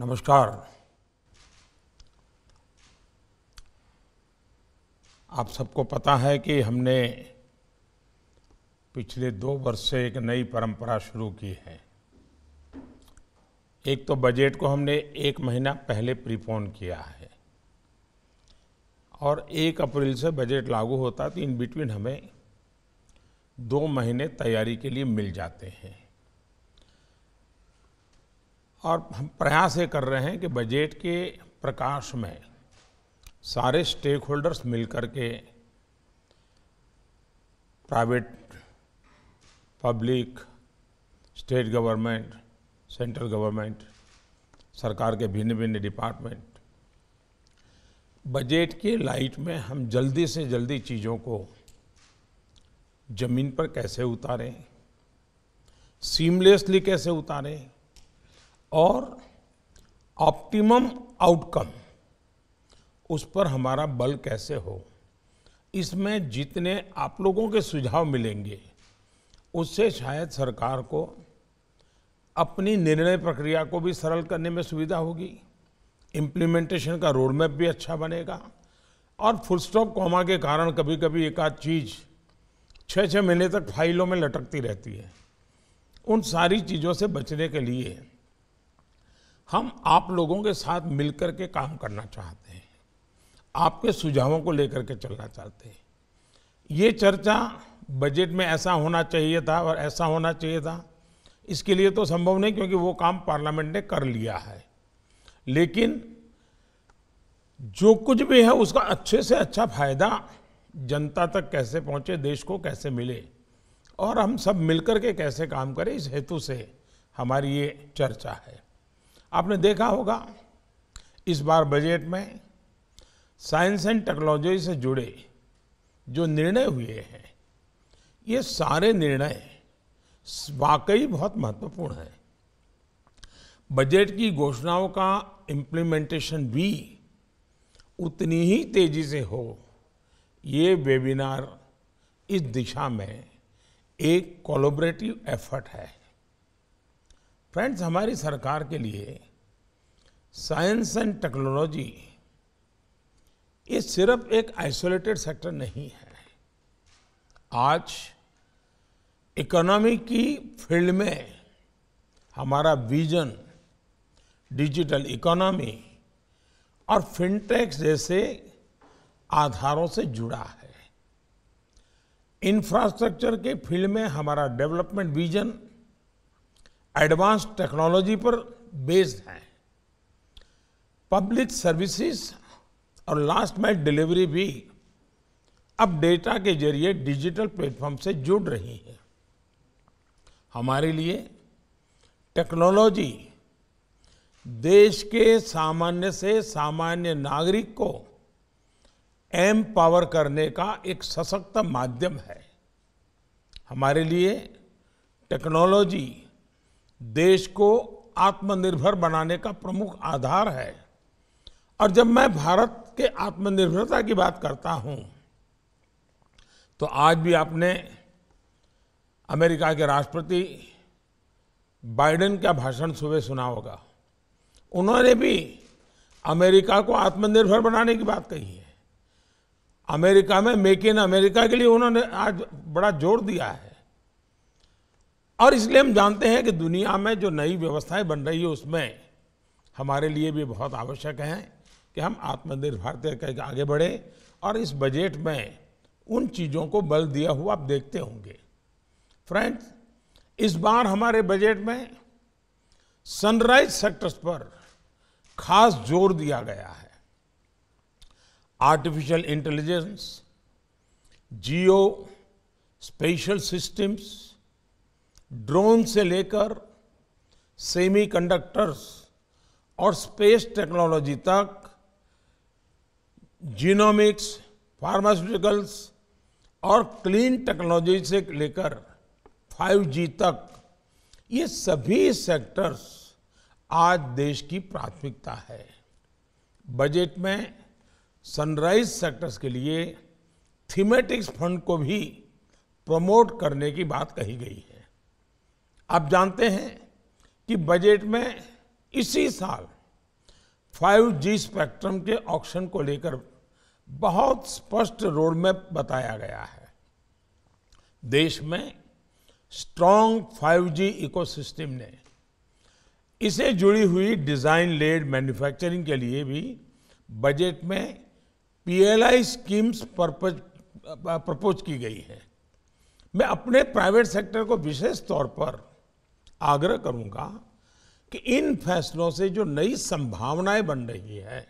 नमस्कार आप सबको पता है कि हमने पिछले दो वर्ष से एक नई परंपरा शुरू की है एक तो बजट को हमने एक महीना पहले प्रीपोन किया है और एक अप्रैल से बजट लागू होता तो इन बिटवीन हमें दो महीने तैयारी के लिए मिल जाते हैं और हम प्रयास ये कर रहे हैं कि बजट के प्रकाश में सारे स्टेक होल्डर्स मिलकर के private public state government central government सरकार के भिन्न भिन्न डिपार्टमेंट बजट के लाइट में हम जल्दी से जल्दी चीज़ों को ज़मीन पर कैसे उतारें सीमलेसली कैसे उतारें और ऑप्टिमम आउटकम उस पर हमारा बल कैसे हो इसमें जितने आप लोगों के सुझाव मिलेंगे उससे शायद सरकार को अपनी निर्णय प्रक्रिया को भी सरल करने में सुविधा होगी इम्प्लीमेंटेशन का रोड मैप भी अच्छा बनेगा और फुल स्टॉप कॉमा के कारण कभी कभी एक आध चीज़ छः छः महीने तक फाइलों में लटकती रहती है उन सारी चीज़ों से बचने के लिए हम आप लोगों के साथ मिलकर के काम करना चाहते हैं आपके सुझावों को लेकर के चलना चाहते हैं ये चर्चा बजट में ऐसा होना चाहिए था और ऐसा होना चाहिए था इसके लिए तो संभव नहीं क्योंकि वो काम पार्लियामेंट ने कर लिया है लेकिन जो कुछ भी है उसका अच्छे से अच्छा फायदा जनता तक कैसे पहुंचे देश को कैसे मिले और हम सब मिलकर के कैसे काम करें इस हेतु से हमारी ये चर्चा है आपने देखा होगा इस बार बजट में साइंस एंड टेक्नोलॉजी से जुड़े जो निर्णय हुए हैं ये सारे निर्णय वाकई बहुत महत्वपूर्ण है बजट की घोषणाओं का इम्प्लीमेंटेशन भी उतनी ही तेजी से हो ये वेबिनार इस दिशा में एक कोलोबरेटिव एफर्ट है फ्रेंड्स हमारी सरकार के लिए साइंस एंड टेक्नोलॉजी ये सिर्फ एक आइसोलेटेड सेक्टर नहीं है आज इकोनॉमी की फील्ड में हमारा विजन डिजिटल इकोनॉमी और फिनटेक्स जैसे आधारों से जुड़ा है इंफ्रास्ट्रक्चर के फील्ड में हमारा डेवलपमेंट विजन एडवांस टेक्नोलॉजी पर बेस्ड हैं पब्लिक सर्विसेज और लास्ट माइल डिलीवरी भी अब डेटा के जरिए डिजिटल प्लेटफॉर्म से जुड़ रही है हमारे लिए टेक्नोलॉजी देश के सामान्य से सामान्य नागरिक को एम पावर करने का एक सशक्त माध्यम है हमारे लिए टेक्नोलॉजी देश को आत्मनिर्भर बनाने का प्रमुख आधार है और जब मैं भारत के आत्मनिर्भरता की बात करता हूं तो आज भी आपने अमेरिका के राष्ट्रपति बाइडेन का भाषण सुबह सुना होगा उन्होंने भी अमेरिका को आत्मनिर्भर बनाने की बात कही है अमेरिका में मेक इन अमेरिका के लिए उन्होंने आज बड़ा जोर दिया है और इसलिए हम जानते हैं कि दुनिया में जो नई व्यवस्थाएं बन रही है उसमें हमारे लिए भी बहुत आवश्यक है कि हम आत्मनिर्भर करके आगे बढ़े और इस बजट में उन चीज़ों को बल दिया हुआ आप देखते होंगे फ्रेंड्स इस बार हमारे बजट में सनराइज सेक्टर्स पर खास जोर दिया गया है artificial intelligence geospatial systems drone से लेकर सेमीकंडक्टर्स और स्पेस टेक्नोलॉजी तक जीनोमिक्स फार्मास्यूटिकल्स और क्लीन टेक्नोलॉजी से लेकर 5G तक ये सभी सेक्टर्स आज देश की प्राथमिकता है बजट में सनराइज सेक्टर्स के लिए थीमेटिक्स फंड को भी प्रमोट करने की बात कही गई है आप जानते हैं कि बजट में इसी साल 5G स्पेक्ट्रम के ऑक्शन को लेकर बहुत स्पष्ट मैप बताया गया है देश में स्ट्रॉन्ग 5G इकोसिस्टम ने इसे जुड़ी हुई डिज़ाइन लेड मैन्युफैक्चरिंग के लिए भी बजट में पीएलआई स्कीम्स प्रपोज की गई है मैं अपने प्राइवेट सेक्टर को विशेष तौर पर आग्रह करूंगा कि इन फैसलों से जो नई संभावनाएं बन रही है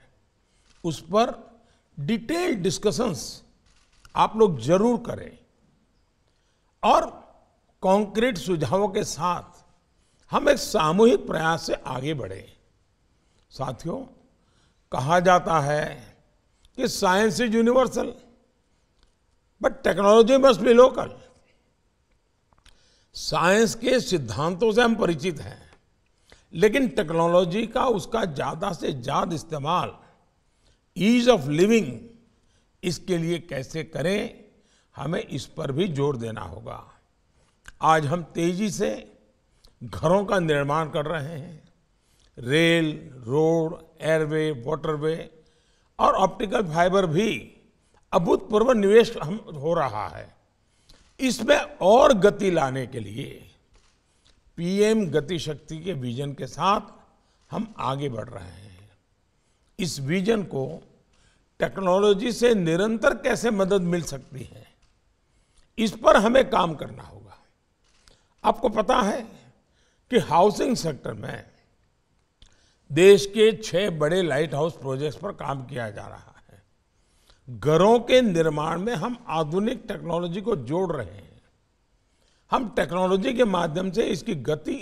उस पर डिटेल डिस्कशंस आप लोग जरूर करें और कॉन्क्रीट सुझावों के साथ हम एक सामूहिक प्रयास से आगे बढ़े साथियों कहा जाता है कि science is universal but technology must be local science के सिद्धांतों से हम परिचित हैं लेकिन टेक्नोलॉजी का उसका ज़्यादा से ज़्यादा इस्तेमाल ईज ऑफ लिविंग इसके लिए कैसे करें हमें इस पर भी जोर देना होगा आज हम तेजी से घरों का निर्माण कर रहे हैं रेल रोड एयरवे वाटरवे और ऑप्टिकल फाइबर भी अभूतपूर्व निवेश हम हो रहा है इसमें और गति लाने के लिए पीएम गतिशक्ति के विजन के साथ हम आगे बढ़ रहे हैं इस विजन को टेक्नोलॉजी से निरंतर कैसे मदद मिल सकती है इस पर हमें काम करना होगा आपको पता है कि हाउसिंग सेक्टर में देश के छह बड़े लाइट हाउस प्रोजेक्ट्स पर काम किया जा रहा है घरों के निर्माण में हम आधुनिक टेक्नोलॉजी को जोड़ रहे हैं हम टेक्नोलॉजी के माध्यम से इसकी गति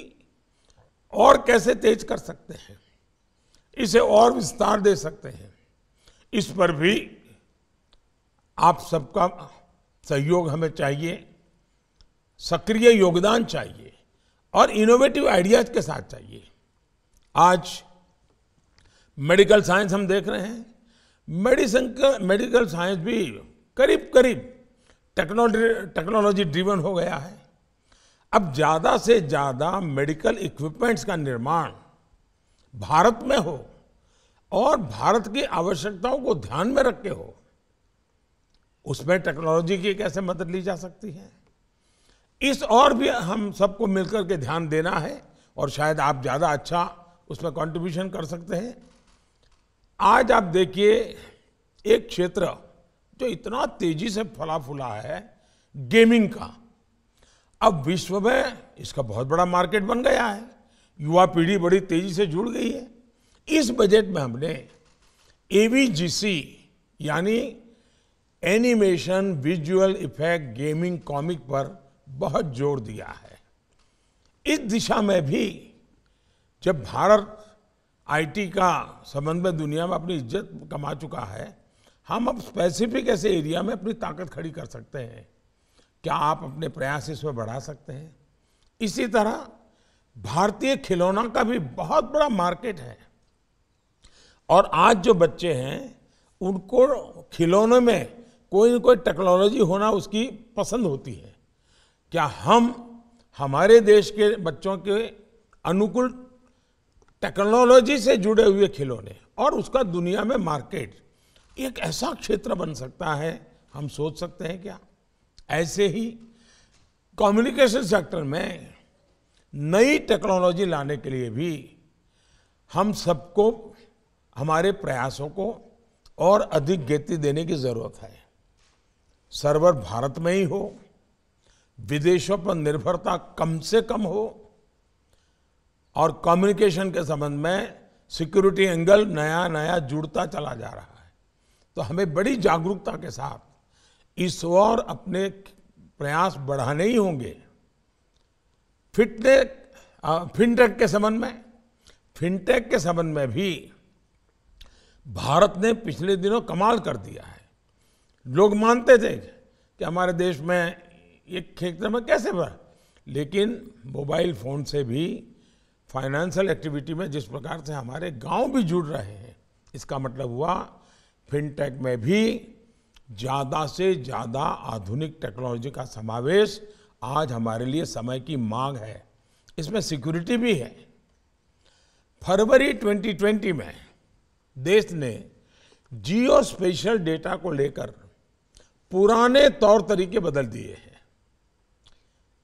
और कैसे तेज कर सकते हैं इसे और विस्तार दे सकते हैं इस पर भी आप सबका सहयोग हमें चाहिए सक्रिय योगदान चाहिए और इनोवेटिव आइडियाज के साथ चाहिए आज मेडिकल साइंस हम देख रहे हैं मेडिसन का मेडिकल साइंस भी करीब करीब टेक्नोलॉजी टेक्नोलॉजी ड्रिवन हो गया है अब ज़्यादा से ज़्यादा मेडिकल इक्विपमेंट्स का निर्माण भारत में हो और भारत की आवश्यकताओं को ध्यान में रख के हो उसमें टेक्नोलॉजी की कैसे मदद ली जा सकती है इस और भी हम सबको मिलकर के ध्यान देना है और शायद आप ज़्यादा अच्छा उसमें कंट्रीब्यूशन कर सकते हैं आज आप देखिए एक क्षेत्र जो इतना तेजी से फला फूला है गेमिंग का अब विश्व में इसका बहुत बड़ा मार्केट बन गया है युवा पीढ़ी बड़ी तेजी से जुड़ गई है इस बजट में हमने एवीजीसी यानी animation visual effect gaming comic पर बहुत जोर दिया है इस दिशा में भी जब भारत आईटी का संबंध में दुनिया में अपनी इज्जत कमा चुका है हम अब स्पेसिफिक ऐसे एरिया में अपनी ताकत खड़ी कर सकते हैं क्या आप अपने प्रयास इसमें बढ़ा सकते हैं इसी तरह भारतीय खिलौना का भी बहुत बड़ा मार्केट है और आज जो बच्चे हैं उनको खिलौने में कोई ना कोई टेक्नोलॉजी होना उसकी पसंद होती है क्या हम हमारे देश के बच्चों के अनुकूल टेक्नोलॉजी से जुड़े हुए खिलौने और उसका दुनिया में मार्केट एक ऐसा क्षेत्र बन सकता है हम सोच सकते हैं क्या ऐसे ही कम्युनिकेशन सेक्टर में नई टेक्नोलॉजी लाने के लिए भी हम सबको हमारे प्रयासों को और अधिक गति देने की ज़रूरत है सर्वर भारत में ही हो विदेशों पर निर्भरता कम से कम हो और कम्युनिकेशन के संबंध में सिक्योरिटी एंगल नया नया जुड़ता चला जा रहा है तो हमें बड़ी जागरूकता के साथ इस ओर अपने प्रयास बढ़ाने ही होंगे फिटनेक फिनटेक के संबंध में फिनटेक के संबंध में भी भारत ने पिछले दिनों कमाल कर दिया है लोग मानते थे कि हमारे देश में एक क्षेत्र में कैसे बढ़ा लेकिन मोबाइल फ़ोन से भी फाइनेंशियल एक्टिविटी में जिस प्रकार से हमारे गांव भी जुड़ रहे हैं इसका मतलब हुआ फिनटेक में भी ज़्यादा से ज़्यादा आधुनिक टेक्नोलॉजी का समावेश आज हमारे लिए समय की मांग है इसमें सिक्योरिटी भी है फरवरी 2020 में देश ने जियो स्पेशल डेटा को लेकर पुराने तौर तरीके बदल दिए हैं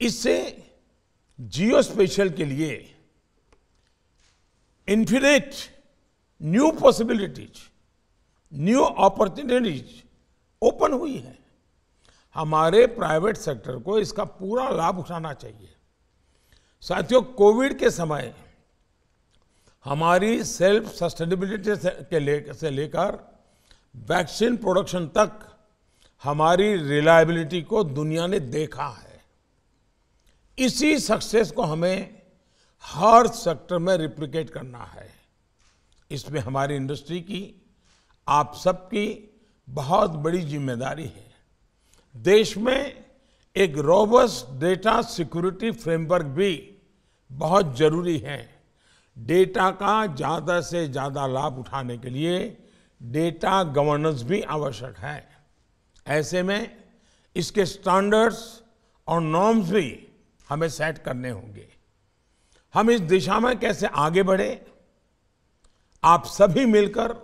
इससे जियो स्पेशल के लिए infinite new possibilities new opportunities open हुई है हमारे प्राइवेट सेक्टर को इसका पूरा लाभ उठाना चाहिए साथियों कोविड के समय हमारी सेल्फ सस्टेनेबिलिटी के ले से लेकर वैक्सीन प्रोडक्शन तक हमारी रिलायबिलिटी को दुनिया ने देखा है इसी सक्सेस को हमें हर सेक्टर में रिप्लिकेट करना है इसमें हमारी इंडस्ट्री की आप सबकी बहुत बड़ी जिम्मेदारी है देश में एक रोबस डेटा सिक्योरिटी फ्रेमवर्क भी बहुत जरूरी है डेटा का ज़्यादा से ज़्यादा लाभ उठाने के लिए डेटा गवर्नेंस भी आवश्यक है ऐसे में इसके स्टैंडर्ड्स और नॉर्म्स भी हमें सेट करने होंगे हम इस दिशा में कैसे आगे बढ़े आप सभी मिलकर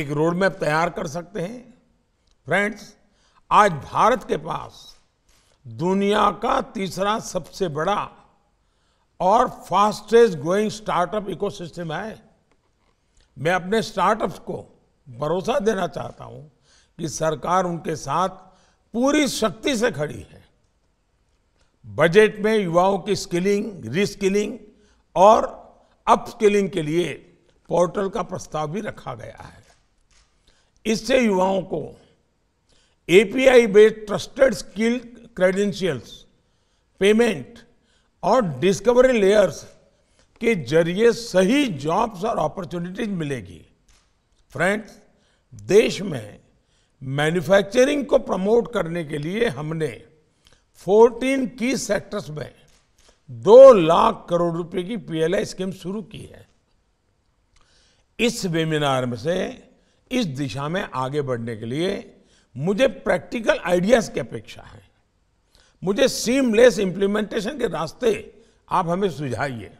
एक रोड मैप तैयार कर सकते हैं फ्रेंड्स आज भारत के पास दुनिया का तीसरा सबसे बड़ा और फास्टेस्ट ग्रोइंग स्टार्टअप इकोसिस्टम है मैं अपने स्टार्टअप्स को भरोसा देना चाहता हूं कि सरकार उनके साथ पूरी शक्ति से खड़ी है बजट में युवाओं की स्किलिंग रिस्किलिंग और अपस्किलिंग के लिए पोर्टल का प्रस्ताव भी रखा गया है इससे युवाओं को API based trusted skill credentials payment और डिस्कवरी लेयर्स के जरिए सही जॉब्स और अपॉर्चुनिटीज मिलेगी फ्रेंड्स देश में मैन्युफैक्चरिंग को प्रमोट करने के लिए हमने 14 की सेक्टर्स में दो लाख करोड़ रुपए की पीएलआई स्कीम शुरू की है इस वेबिनार में से इस दिशा में आगे बढ़ने के लिए मुझे प्रैक्टिकल आइडियाज की अपेक्षा है मुझे सीमलेस इंप्लीमेंटेशन के रास्ते आप हमें सुझाइए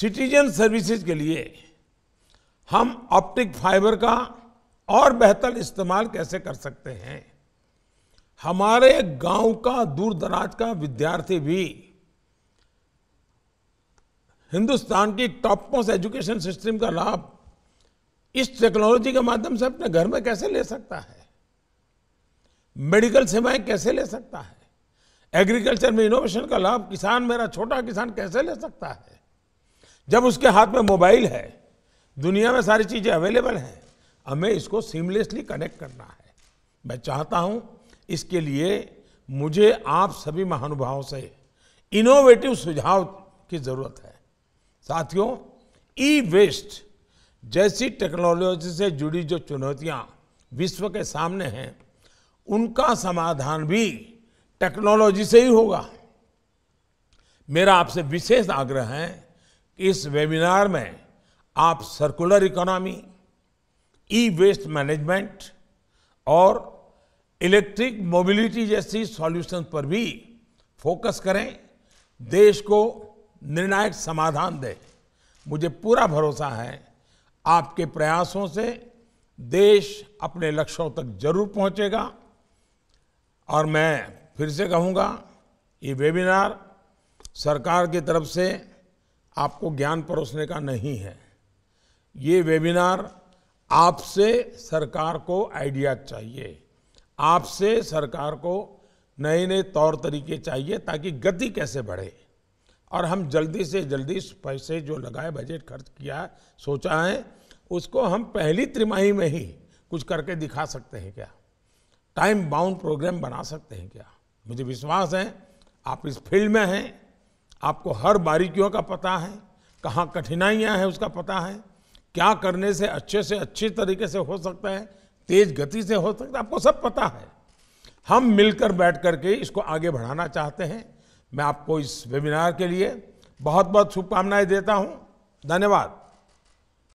सिटीजन सर्विसेज के लिए हम ऑप्टिक फाइबर का और बेहतर इस्तेमाल कैसे कर सकते हैं हमारे गांव का दूर दराज का विद्यार्थी भी हिंदुस्तान की टॉप मोस्ट एजुकेशन सिस्टम का लाभ इस टेक्नोलॉजी के माध्यम से अपने घर में कैसे ले सकता है मेडिकल सेवाएं कैसे ले सकता है एग्रीकल्चर में इनोवेशन का लाभ किसान मेरा छोटा किसान कैसे ले सकता है जब उसके हाथ में मोबाइल है दुनिया में सारी चीज़ें अवेलेबल हैं हमें इसको सीमलेसली कनेक्ट करना है मैं चाहता हूं इसके लिए मुझे आप सभी महानुभावों से इनोवेटिव सुझाव की ज़रूरत है साथियों ई वेस्ट जैसी टेक्नोलॉजी से जुड़ी जो चुनौतियां विश्व के सामने हैं उनका समाधान भी टेक्नोलॉजी से ही होगा मेरा आपसे विशेष आग्रह है कि इस वेबिनार में आप circular economy e waste management और इलेक्ट्रिक मोबिलिटी जैसी सॉल्यूशन पर भी फोकस करें देश को निर्णायक समाधान दें मुझे पूरा भरोसा है आपके प्रयासों से देश अपने लक्ष्यों तक जरूर पहुंचेगा और मैं फिर से कहूंगा ये वेबिनार सरकार की तरफ से आपको ज्ञान परोसने का नहीं है ये वेबिनार आपसे सरकार को आइडिया चाहिए आपसे सरकार को नए नए तौर तरीके चाहिए ताकि गति कैसे बढ़े और हम जल्दी से जल्दी पैसे जो लगाए बजट खर्च किया सोचा है उसको हम पहली त्रिमाही में ही कुछ करके दिखा सकते हैं क्या टाइम बाउंड प्रोग्राम बना सकते हैं क्या मुझे विश्वास है आप इस फील्ड में हैं आपको हर बारीकियों का पता है कहाँ कठिनाइयाँ हैं उसका पता है क्या करने से अच्छे से अच्छे तरीके से हो सकता है तेज गति से हो सकता है आपको सब पता है हम मिलकर बैठ करके इसको आगे बढ़ाना चाहते हैं मैं आपको इस वेबिनार के लिए बहुत बहुत शुभकामनाएं देता हूं धन्यवाद